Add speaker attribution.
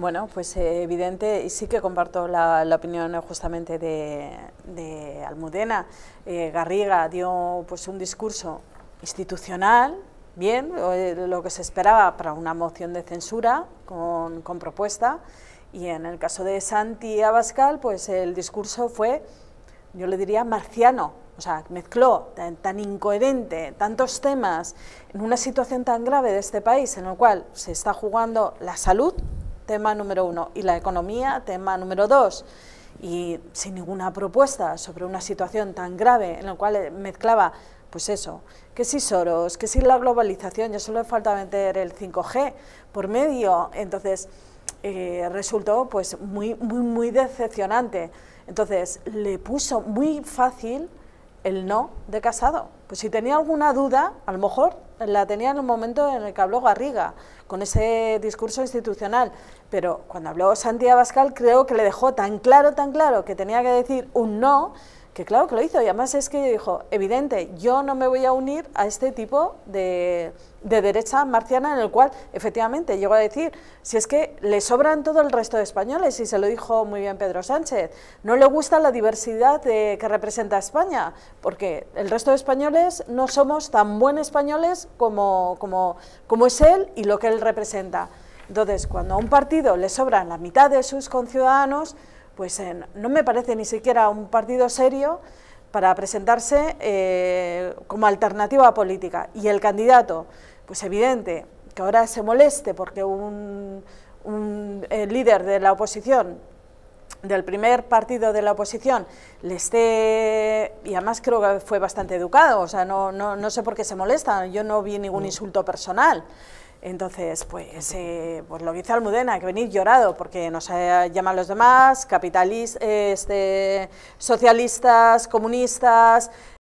Speaker 1: Bueno, pues eh, evidente, y sí que comparto la, opinión eh, justamente de, Almudena. Eh, Garriga dio pues, un discurso institucional, bien, lo que se esperaba para una moción de censura con, propuesta, y en el caso de Santi Abascal, pues el discurso fue, yo le diría, marciano, o sea, mezcló tan, tan, incoherente tantos temas en una situación tan grave de este país en el cual se está jugando la salud tema número uno, y la economía, tema número dos. Y sin ninguna propuesta sobre una situación tan grave en la cual mezclaba, pues eso, que si Soros, que si la globalización, ya solo falta meter el 5G por medio. Entonces, eh, resultó pues muy, muy, muy decepcionante. Entonces, le puso muy fácil el no de Casado. Pues si tenía alguna duda, a lo mejor la tenía en el momento en el que habló Garriga, con ese discurso institucional. Pero cuando habló Santiago Abascal, creo que le dejó tan claro, tan claro que tenía que decir un no, que claro que lo hizo, y además es que dijo, evidente, yo no me voy a unir a este tipo de, derecha marciana en el cual efectivamente llegó a decir, si es que le sobran todo el resto de españoles, y se lo dijo muy bien Pedro Sánchez, no le gusta la diversidad que representa España, porque el resto de españoles no somos tan buenos españoles como, como, como es él y lo que él representa. Entonces, cuando a un partido le sobran la mitad de sus conciudadanos, pues eh, no me parece ni siquiera un partido serio para presentarse eh, como alternativa política. Y el candidato, pues evidente, que ahora se moleste porque un, eh, líder de la oposición, del primer partido de la oposición, le esté, y además creo que fue bastante educado, o sea, no, no, no sé por qué se molesta, yo no vi ningún insulto personal. Entonces, pues, eh, pues lo que dice Almudena, que venir llorado, porque nos llaman los demás, capitalistas, este, socialistas, comunistas,